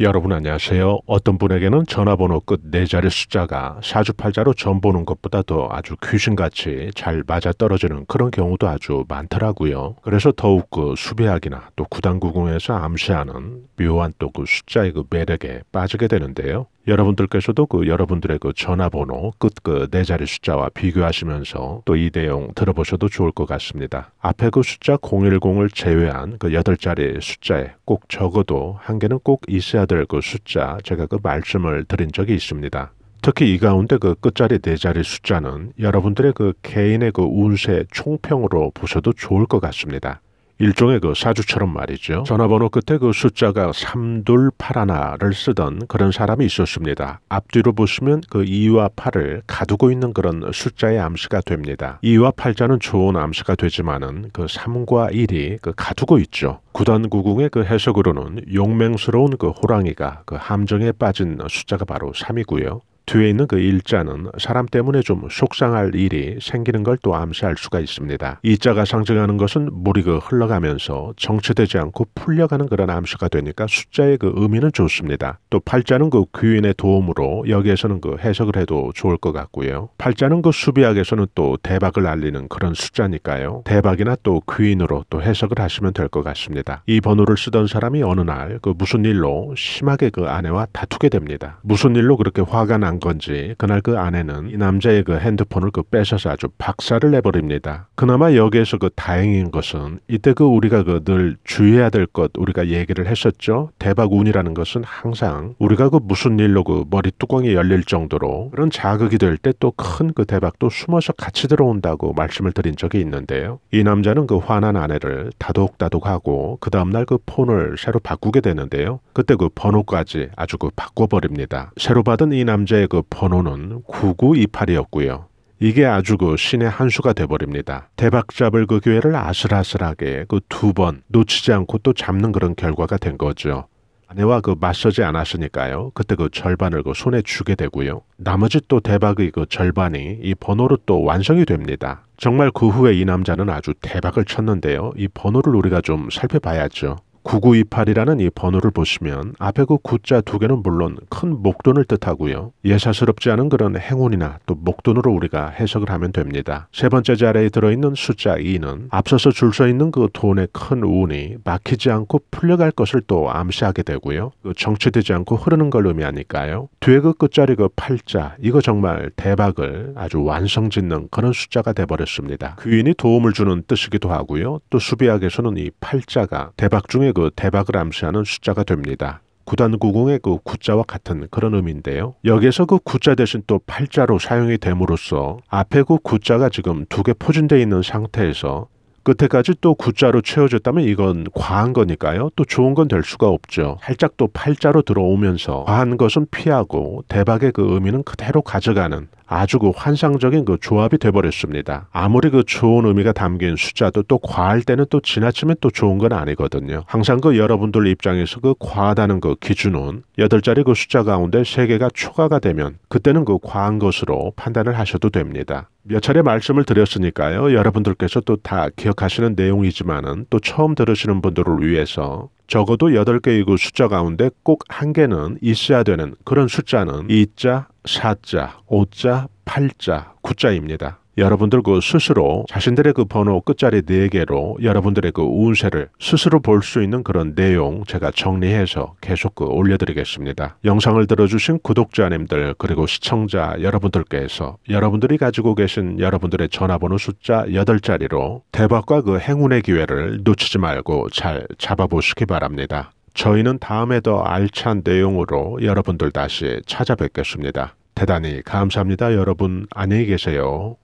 여러분 안녕하세요. 어떤 분에게는 전화번호 끝 네 자리 숫자가 사주팔자로 전 보는 것보다도 아주 귀신같이 잘 맞아떨어지는 그런 경우도 아주 많더라고요. 그래서 더욱 그 수배학이나 또구단구공에서 암시하는 묘한 또 그 숫자의 그 매력에 빠지게 되는데요. 여러분들께서도 그 여러분들의 그 전화번호 끝 그 네 자리 숫자와 비교하시면서 또 이 내용 들어보셔도 좋을 것 같습니다. 앞에 그 숫자 010을 제외한 그 여덟 자리 숫자에 꼭 적어도 한 개는 꼭 있어야 될 그 숫자 제가 그 말씀을 드린 적이 있습니다. 특히 이 가운데 그 끝자리 네 자리 숫자는 여러분들의 그 개인의 그 운세 총평으로 보셔도 좋을 것 같습니다. 일종의 그 사주처럼 말이죠. 전화번호 끝에 그 숫자가 3281을 쓰던 그런 사람이 있었습니다. 앞뒤로 보시면 그 2와 8을 가두고 있는 그런 숫자의 암시가 됩니다. 2와 8자는 좋은 암시가 되지만은 그 3과 1이 그 가두고 있죠. 구단구궁의 그 해석으로는 용맹스러운 그 호랑이가 그 함정에 빠진 숫자가 바로 3이고요. 뒤에 있는 그 일자는 사람 때문에 좀 속상할 일이 생기는 걸 또 암시할 수가 있습니다. 이자가 상징하는 것은 물이 그 흘러가면서 정체되지 않고 풀려가는 그런 암시가 되니까 숫자의 그 의미는 좋습니다. 또 팔자는 그 귀인의 도움으로 여기에서는 그 해석을 해도 좋을 것 같고요. 팔자는 그 수비학에서는 또 대박을 알리는 그런 숫자니까요. 대박이나 또 귀인으로 또 해석을 하시면 될 것 같습니다. 이 번호를 쓰던 사람이 어느 날 그 무슨 일로 심하게 그 아내와 다투게 됩니다. 무슨 일로 그렇게 화가 난난 건지 그날 그 아내는 이 남자의 그 핸드폰을 그 뺏어서 아주 박살을 내버립니다. 그나마 여기에서 그 다행인 것은 이때 그 우리가 그 늘 주의해야 될 것 우리가 얘기를 했었죠. 대박 운이라는 것은 항상 우리가 그 무슨 일로 그 머리 뚜껑이 열릴 정도로 그런 자극이 될 때 또 큰 그 대박도 숨어서 같이 들어온다고 말씀을 드린 적이 있는데요. 이 남자는 그 화난 아내를 다독다독하고 그 다음날 그 폰을 새로 바꾸게 되는데요. 그때 그 번호까지 아주 그 바꿔버립니다. 새로 받은 이 남자의 그 번호는 9928이었고요. 이게 아주 그 신의 한 수가 돼버립니다. 대박 잡을 그교회를 아슬아슬하게 그 두 번 놓치지 않고 또 잡는 그런 결과가 된 거죠. 아내와 그 맞서지 않았으니까요. 그때 그 절반을 그 손에 주게 되고요. 나머지 또 대박의 그 절반이 이 번호로 또 완성이 됩니다. 정말 그 후에 이 남자는 아주 대박을 쳤는데요. 이 번호를 우리가 좀 살펴봐야죠. 9928이라는 이 번호를 보시면 앞에 그 구자 두 개는 물론 큰 목돈을 뜻하고요. 예사스럽지 않은 그런 행운이나 또 목돈으로 우리가 해석을 하면 됩니다. 세 번째 자리에 들어있는 숫자 2는 앞서서 줄 서 있는 그 돈의 큰 운이 막히지 않고 풀려갈 것을 또 암시하게 되고요. 그 정체되지 않고 흐르는 걸 의미하니까요. 뒤에 그 끝자리 그 8자 이거 정말 대박을 아주 완성짓는 그런 숫자가 돼버렸습니다. 귀인이 도움을 주는 뜻이기도 하고요. 또 수비학에서는 이 8자가 대박 중에 그 대박을 암시하는 숫자가 됩니다. 구단9공의그 구자와 같은 그런 의미인데요. 여기에서 그 구자 대신 또 팔자로 사용이 됨으로써 앞에 그 구자가 지금 두 개 포진되어 있는 상태에서 끝에까지 또 구자로 채워졌다면 이건 과한 거니까요. 또 좋은 건 될 수가 없죠. 살짝 또 팔자로 들어오면서 과한 것은 피하고 대박의 그 의미는 그대로 가져가는 아주 그 환상적인 그 조합이 돼버렸습니다. 아무리 그 좋은 의미가 담긴 숫자도 또 과할 때는 또 지나치면 또 좋은 건 아니거든요. 항상 그 여러분들 입장에서 그 과하다는 그 기준은 8 자리 그 숫자 가운데 3 개가 초과가 되면 그때는 그 과한 것으로 판단을 하셔도 됩니다. 몇 차례 말씀을 드렸으니까요. 여러분들께서 또 다 기억하시는 내용이지만은 또 처음 들으시는 분들을 위해서 적어도 8개의 그 숫자 가운데 꼭 한 개는 있어야 되는 그런 숫자는 2자 4자5자8자9자입니다 여러분들 그 스스로 자신들의 그 번호 끝자리 4 개로 여러분들의 그 운세를 스스로 볼 수 있는 그런 내용 제가 정리해서 계속 그 올려드리겠습니다. 영상을 들어주신 구독자님들 그리고 시청자 여러분들께서 여러분들이 가지고 계신 여러분들의 전화번호 숫자 8자리로 대박과 그 행운의 기회를 놓치지 말고 잘 잡아보시기 바랍니다. 저희는 다음에 더 알찬 내용으로 여러분들 다시 찾아뵙겠습니다. 대단히 감사합니다. 여러분 안녕히 계세요.